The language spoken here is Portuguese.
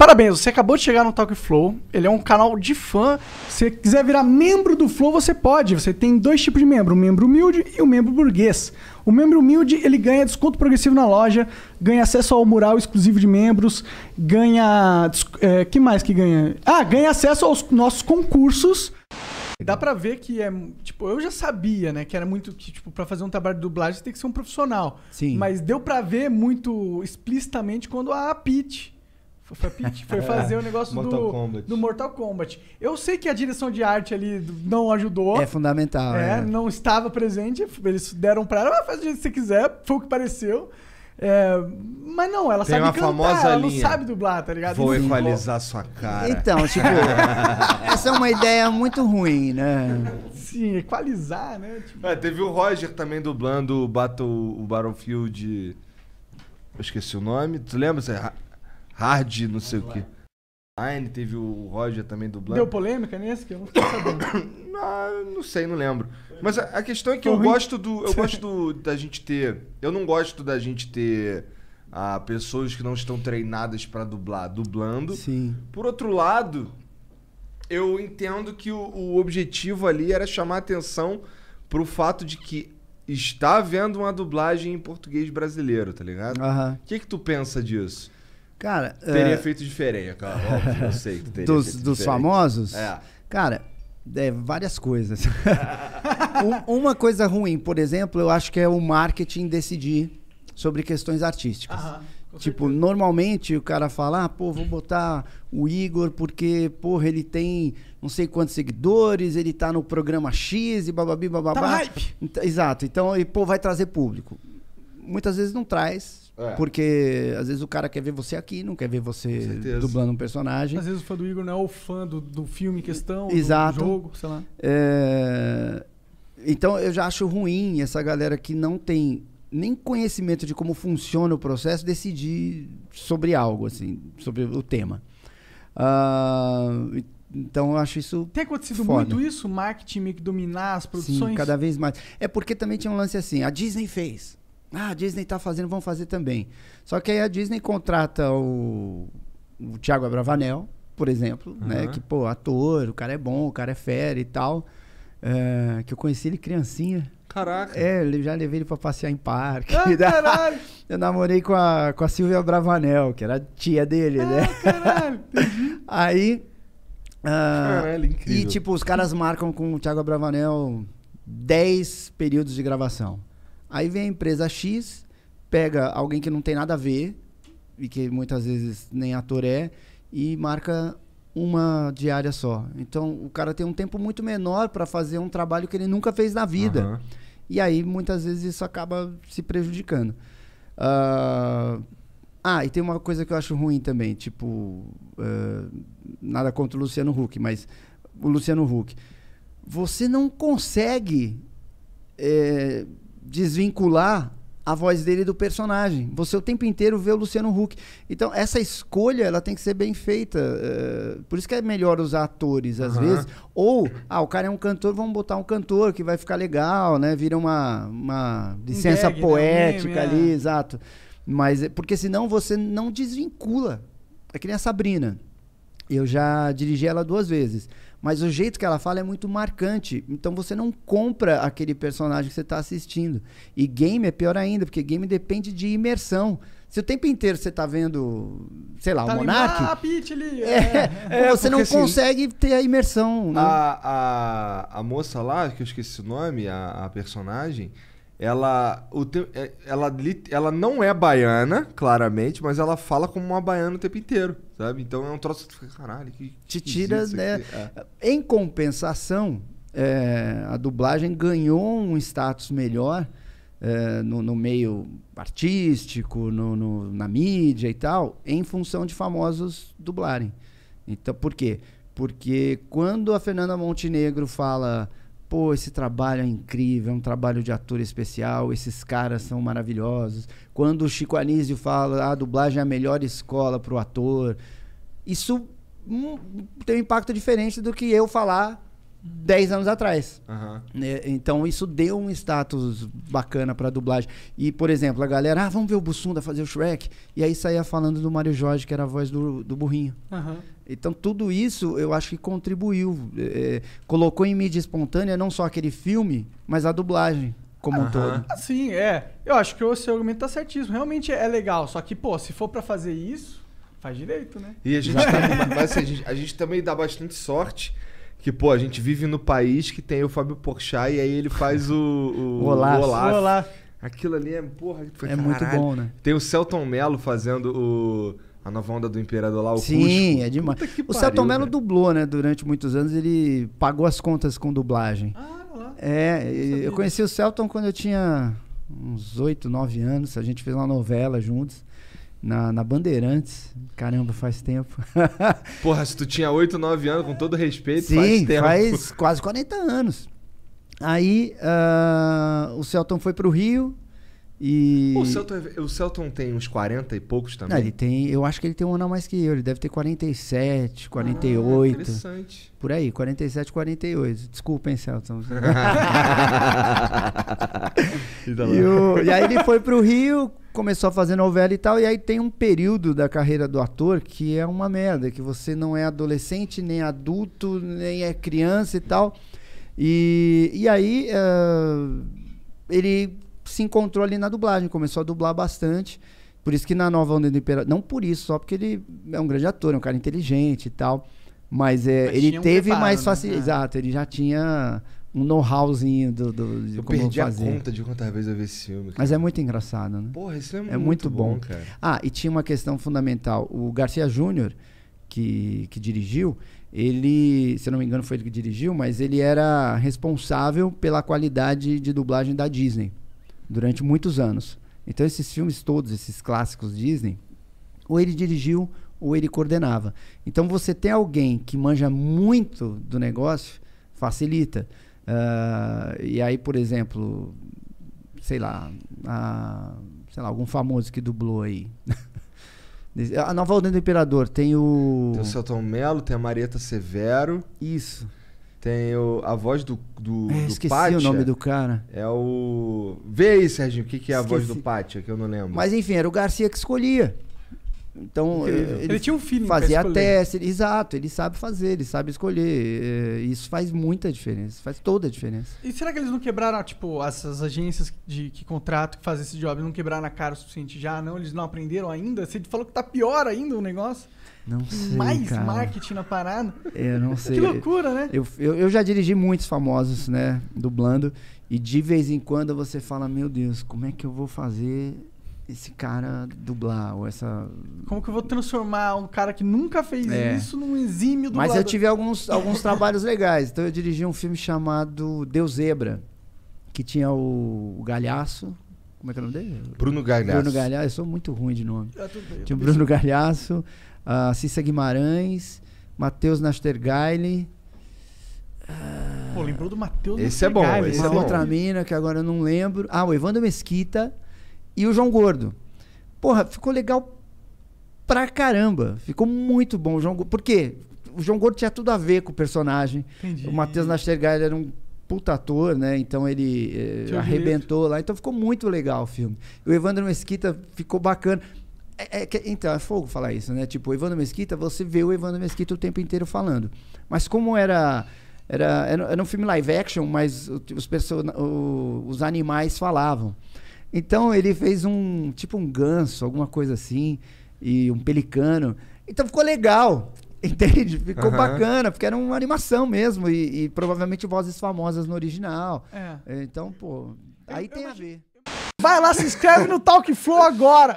Parabéns, você acabou de chegar no Talk Flow. Ele é um canal de fã. Se você quiser virar membro do Flow, você pode. Você tem dois tipos de membro, um membro humilde e um membro burguês. O membro humilde, ele ganha desconto progressivo na loja, ganha acesso ao mural exclusivo de membros, ganha... É, que mais que ganha? Ah, ganha acesso aos nossos concursos. Dá pra ver que é. Tipo, eu já sabia, né? Que era muito. Que, tipo, pra fazer um trabalho de dublagem você tem que ser um profissional. Sim. Mas deu pra ver muito explicitamente quando a Pete foi, foi fazer o negócio Mortal do, Kombat. do Mortal Kombat. Eu sei que a direção de arte ali não ajudou. É fundamental. É, é. não estava presente. Eles deram pra ela, ah, faz o jeito que você quiser. Foi o que pareceu. É, mas não, ela Tem sabe uma cantar, famosa ela linha. não sabe dublar, tá ligado? Vou equalizar sua cara. Então, tipo, essa é uma ideia muito ruim, né? Sim, equalizar, né? Tipo... É, teve o Roger também dublando o, Battle, o Battlefield. Eu esqueci o nome. Tu lembra? hard, não sei Vamos o quê. Line, teve o Roger também dublando. Deu polêmica nesse que eu não sabendo. não, ah, não sei, não lembro. Mas a, a questão é que Foi eu ruim. gosto do eu gosto do, da gente ter, eu não gosto da gente ter ah, pessoas que não estão treinadas para dublar dublando. Sim. Por outro lado, eu entendo que o, o objetivo ali era chamar atenção pro fato de que está vendo uma dublagem em português brasileiro, tá ligado? O uhum. que que tu pensa disso? Cara. Teria uh, feito diferente, cara. Óbvio, eu sei que teria dos, feito dos famosos? É. Cara, é, várias coisas. uma coisa ruim, por exemplo, eu acho que é o marketing decidir sobre questões artísticas. Aham. Tipo, normalmente o cara fala, ah, pô, vou botar o Igor porque, porra, ele tem não sei quantos seguidores, ele tá no programa X e bababi, bababá. Tá hype. Então, exato. Então, e, pô, vai trazer público. Muitas vezes não traz, é. Porque às vezes o cara quer ver você aqui, não quer ver você dublando um personagem. Às vezes o fã do Igor não é o fã do, do filme em questão, Exato. do jogo, sei lá. É... Então eu já acho ruim essa galera que não tem nem conhecimento de como funciona o processo decidir sobre algo, assim, sobre o tema. Uh, então eu acho isso. Tem acontecido foda. muito isso? Marketing que dominar as produções? Sim, cada vez mais. É porque também tinha um lance assim: a Disney fez. Ah, a Disney tá fazendo, vão fazer também. Só que aí a Disney contrata o, o Thiago Abravanel, por exemplo, uhum. né? Que, pô, ator, o cara é bom, o cara é fera e tal. É, que eu conheci ele criancinha. Caraca. É, eu já levei ele pra passear em parque. Ah, caralho. eu namorei com a, com a Silvia Bravanel, que era tia dele, ah, né? Caralho. aí... Uh, caralho, incrível. E, tipo, os caras marcam com o Thiago Bravanel 10 períodos de gravação. Aí vem a empresa X, pega alguém que não tem nada a ver, e que muitas vezes nem ator é, e marca uma diária só. Então o cara tem um tempo muito menor para fazer um trabalho que ele nunca fez na vida. Uhum. E aí muitas vezes isso acaba se prejudicando. Uh... Ah, e tem uma coisa que eu acho ruim também, tipo, uh... nada contra o Luciano Huck, mas o Luciano Huck, você não consegue é desvincular a voz dele do personagem. Você o tempo inteiro vê o Luciano Huck. Então, essa escolha ela tem que ser bem feita. Eh, por isso que é melhor usar atores, às uhum. vezes. Ou, ah, o cara é um cantor, vamos botar um cantor que vai ficar legal, né? Vira uma, uma licença né? um gag, poética né? ali, é. exato. Mas, eh, porque senão você não desvincula. É que nem a Sabrina. Eu já dirigi ela duas vezes. Mas o jeito que ela fala é muito marcante. Então você não compra aquele personagem que você está assistindo. E game é pior ainda, porque game depende de imersão. Se o tempo inteiro você está vendo, sei lá, tá o Monark. Ah, Pete ali! É, é, você é, não assim, consegue ter a imersão. Né? A, a, a, moça lá, que eu esqueci o nome, a, a personagem, ela, o te, é, ela, ela não é baiana, claramente, mas ela fala como uma baiana o tempo inteiro. Sabe? Então é um troço que fica, caralho, que. Te tira, né? Em compensação, é, a dublagem ganhou um status melhor é, no, no, meio artístico, no, no, na mídia e tal, em função de famosos dublarem. Então, por quê? Porque quando a Fernanda Montenegro fala pô, esse trabalho é incrível, é um trabalho de ator especial, esses caras são maravilhosos. Quando o Chico Anísio fala, ah, a dublagem é a melhor escola para o ator, isso hum, tem um impacto diferente do que eu falar 10 anos atrás. Uhum. Então isso deu um status bacana pra dublagem. E, por exemplo, a galera, ah, vamos ver o Bussunda fazer o Shrek. E aí saía falando do Mário Jorge, que era a voz do, do burrinho. Uhum. Então tudo isso eu acho que contribuiu. É, colocou em mídia espontânea não só aquele filme, mas a dublagem como uhum. um todo. Sim, é. Eu acho que o seu argumento tá certíssimo. Realmente é legal. Só que, pô, se for para fazer isso, faz direito, né? E a gente, tá, mas, assim, a, gente, a gente também dá bastante sorte que, pô, a gente vive no país que tem o Fábio Porchat e aí ele faz o, o, o Olaf. Aquilo ali é, porra, foi, é caralho. muito bom, né? Tem o Celton Mello fazendo o a nova onda do Imperador lá, o Sim, Cusco. é demais. o Celton Mello né? dublou, né, durante muitos anos, ele pagou as contas com dublagem. Ah, lá. É, eu, eu conheci o Celton quando eu tinha uns 8, 9 anos, a gente fez uma novela juntos na, na Bandeirantes. Caramba, faz tempo. Porra, se tu tinha 8, 9 anos, com todo respeito, Sim, faz tempo. faz quase 40 anos. Aí uh, o Celton foi pro Rio e... O Celton, é o Celton tem uns 40 e poucos também? Não, ele tem, eu acho que ele tem um ano a mais que eu. Ele deve ter 47, 48. Ah, interessante. Por aí, 47, 48. Desculpem, Celton. e, o, e aí ele foi pro Rio, começou a fazer novela e tal, e aí tem um período da carreira do ator que é uma merda, que você não é adolescente, nem adulto, nem é criança e tal. E, e aí uh, ele se encontrou ali na dublagem, começou a dublar bastante. Por isso que na nova onda do Imperador. Não por isso, só porque ele é um grande ator, é um cara inteligente e tal. Mas, é, mas ele teve preparo, mais né? facilidade. Né? Exato, ele já tinha um know-howzinho do, do, de eu como perdi a conta de quantas vezes eu vi esse filme. Cara. Mas é muito engraçado, né? Porra, isso é, é muito, muito bom. bom. cara. Ah, e tinha uma questão fundamental. O Garcia Júnior, que, que dirigiu, ele, se eu não me engano, foi ele que dirigiu, mas ele era responsável pela qualidade de dublagem da Disney durante muitos anos. Então, esses filmes todos, esses clássicos Disney, ou ele dirigiu ou ele coordenava. Então, você ter alguém que manja muito do negócio facilita. Uh, e aí, por exemplo, sei lá, sei lá, algum famoso que dublou aí. a Nova Ordem do Imperador tem o. Tem o Celton Mello, tem a Marieta Severo. Isso. Tem o, a voz do, do, é, do esqueci Pátia, o nome do cara. É o. Vê aí, Serginho, o que, que é a esqueci. voz do Pátia, que eu não lembro. Mas enfim, era o Garcia que escolhia. Então, eh, ele, ele, tinha um feeling fazia teste, ele, exato, ele sabe fazer, ele sabe escolher. Eh, isso faz muita diferença, faz toda a diferença. E será que eles não quebraram, tipo, essas agências de que contrato que fazem esse job não quebraram a cara o suficiente já? Não, eles não aprenderam ainda? Você falou que tá pior ainda o negócio? Não sei. Mais cara. marketing na parada. Eu não sei. que loucura, né? Eu, eu, eu já dirigi muitos famosos, né? Dublando. E de vez em quando você fala, meu Deus, como é que eu vou fazer esse cara dublar ou essa. Como que eu vou transformar um cara que nunca fez é. isso num exímio dublador? Mas eu tive alguns, alguns trabalhos legais. Então eu dirigi um filme chamado Deus Zebra, que tinha o, o Galhaço. Como é que é o nome dele? Bruno Galhaço. Bruno Galhaço, eu sou muito ruim de nome. bem, tinha o Bruno Galhaço, a Cissa Guimarães, Matheus Nastergaile. Pô, lembrou do Matheus Esse é bom, Gaile, esse é bom. outra mina que agora eu não lembro. Ah, o Evandro Mesquita e o João Gordo. Porra, ficou legal pra caramba. Ficou muito bom o João Gordo. Por quê? O João Gordo tinha tudo a ver com o personagem. Entendi. O Matheus Nastergaard era um puta ator, né? Então ele eh, arrebentou direito. lá. Então ficou muito legal o filme. O Evandro Mesquita ficou bacana. É, é, então, é fogo falar isso, né? Tipo, o Evandro Mesquita, você vê o Evandro Mesquita o tempo inteiro falando. Mas como era. Era, era, um filme live action, mas os, person... os animais falavam. Então ele fez um tipo um ganso, alguma coisa assim, e um pelicano. Então ficou legal. Entende? Ficou uhum. bacana, porque era uma animação mesmo, e, e provavelmente vozes famosas no original. É. Então, pô, aí eu, tem eu a ver. Vai lá, se inscreve no Talk Flow agora!